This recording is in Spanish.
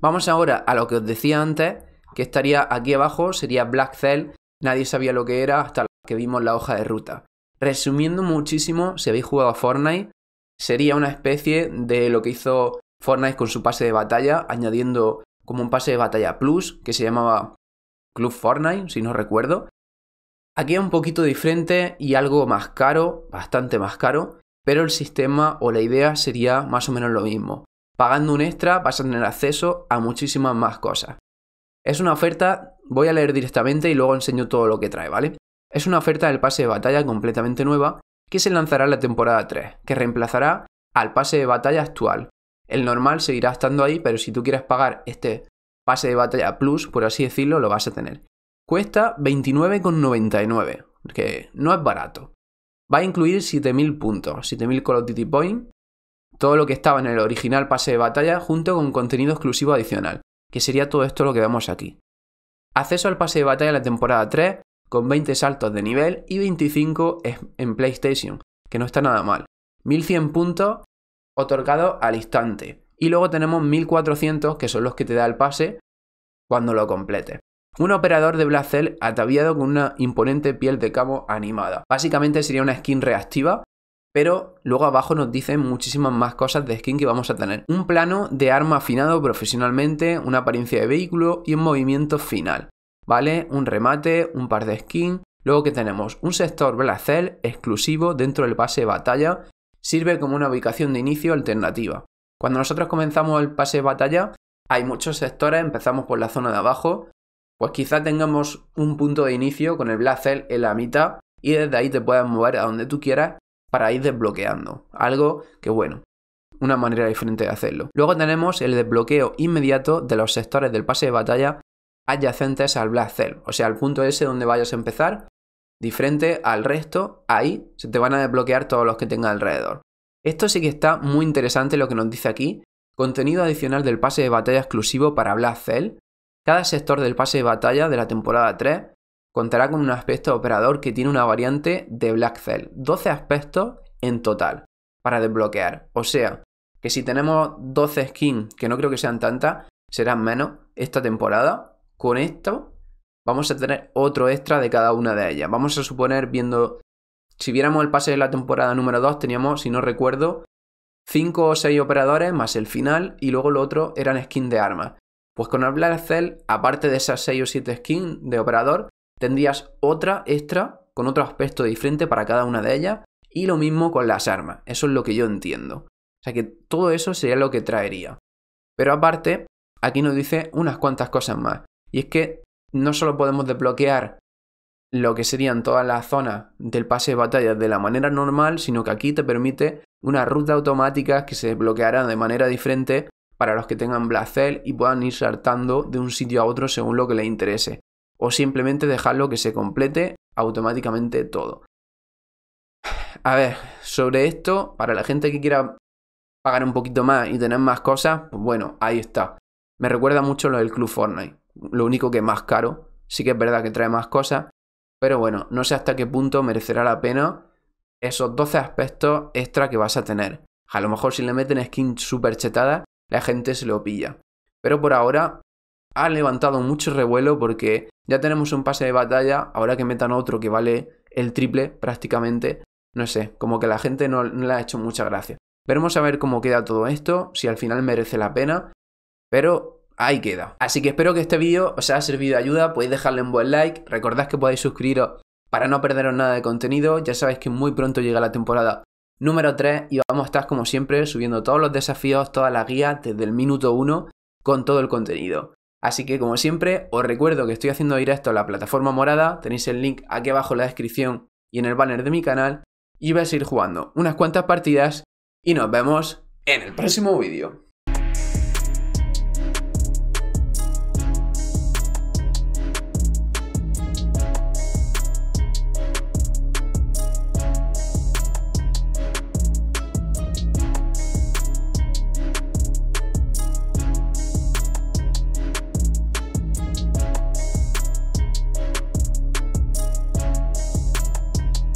Vamos ahora a lo que os decía antes, que estaría aquí abajo, sería Black Cell. Nadie sabía lo que era hasta que vimos la hoja de ruta. Resumiendo muchísimo, si habéis jugado a Fortnite, sería una especie de lo que hizo Fortnite con su pase de batalla, añadiendo como un pase de batalla plus que se llamaba Club Fortnite, si no recuerdo. Aquí es un poquito diferente y algo más caro, bastante más caro, pero el sistema o la idea sería más o menos lo mismo. Pagando un extra vas a tener acceso a muchísimas más cosas. Es una oferta, voy a leer directamente y luego enseño todo lo que trae, ¿vale? Es una oferta del pase de batalla completamente nueva que se lanzará en la temporada 3, que reemplazará al pase de batalla actual. El normal seguirá estando ahí, pero si tú quieres pagar este pase de batalla plus, por así decirlo, lo vas a tener. Cuesta 29,99, que no es barato. Va a incluir 7.000 puntos, 7.000 Call of Duty Point, todo lo que estaba en el original pase de batalla junto con contenido exclusivo adicional, que sería todo esto lo que vemos aquí. Acceso al pase de batalla de la temporada 3, con 20 saltos de nivel y 25 en PlayStation, que no está nada mal. 1100 puntos otorgados al instante. Y luego tenemos 1400, que son los que te da el pase cuando lo complete. Un operador de Blacel ataviado con una imponente piel de cabo animada. Básicamente sería una skin reactiva pero luego abajo nos dicen muchísimas más cosas de skin que vamos a tener. Un plano de arma afinado profesionalmente, una apariencia de vehículo y un movimiento final, ¿vale? Un remate, un par de skin. Luego que tenemos un sector Blacel exclusivo dentro del pase de batalla, sirve como una ubicación de inicio alternativa. Cuando nosotros comenzamos el pase de batalla, hay muchos sectores, empezamos por la zona de abajo, pues quizá tengamos un punto de inicio con el Blacel en la mitad y desde ahí te puedes mover a donde tú quieras para ir desbloqueando. Algo que bueno, una manera diferente de hacerlo. Luego tenemos el desbloqueo inmediato de los sectores del pase de batalla adyacentes al Black o sea, al punto ese donde vayas a empezar, diferente al resto, ahí se te van a desbloquear todos los que tengas alrededor. Esto sí que está muy interesante lo que nos dice aquí, contenido adicional del pase de batalla exclusivo para Black Cell. Cada sector del pase de batalla de la temporada 3 contará con un aspecto operador que tiene una variante de Black Cell, 12 aspectos en total para desbloquear. O sea, que si tenemos 12 skins, que no creo que sean tantas, serán menos esta temporada, con esto vamos a tener otro extra de cada una de ellas. Vamos a suponer viendo, si viéramos el pase de la temporada número 2, teníamos, si no recuerdo, 5 o 6 operadores más el final y luego lo otro eran skins de armas. Pues con el Black Cell, aparte de esas 6 o 7 skins de operador, Tendrías otra extra con otro aspecto diferente para cada una de ellas y lo mismo con las armas. Eso es lo que yo entiendo. O sea que todo eso sería lo que traería. Pero aparte, aquí nos dice unas cuantas cosas más. Y es que no solo podemos desbloquear lo que serían todas las zonas del pase de batalla de la manera normal, sino que aquí te permite una ruta automática que se desbloqueará de manera diferente para los que tengan Blacel y puedan ir saltando de un sitio a otro según lo que les interese o simplemente dejarlo que se complete automáticamente todo. A ver, sobre esto, para la gente que quiera pagar un poquito más y tener más cosas, pues bueno, ahí está. Me recuerda mucho lo del Club Fortnite. Lo único que es más caro, sí que es verdad que trae más cosas, pero bueno, no sé hasta qué punto merecerá la pena esos 12 aspectos extra que vas a tener. A lo mejor si le meten skin super chetada, la gente se lo pilla. Pero por ahora ha levantado mucho revuelo porque ya tenemos un pase de batalla, ahora que metan otro que vale el triple prácticamente, no sé, como que la gente no, le ha hecho mucha gracia. Veremos a ver cómo queda todo esto, si al final merece la pena, pero ahí queda. Así que espero que este vídeo os haya servido de ayuda, podéis dejarle un buen like, recordad que podéis suscribiros para no perderos nada de contenido, ya sabéis que muy pronto llega la temporada número 3 y vamos a estar como siempre subiendo todos los desafíos, todas las guías desde el minuto 1 con todo el contenido. Así que como siempre, os recuerdo que estoy haciendo directo a la plataforma morada, tenéis el link aquí abajo en la descripción y en el banner de mi canal, y vais a ir jugando unas cuantas partidas y nos vemos en el próximo vídeo.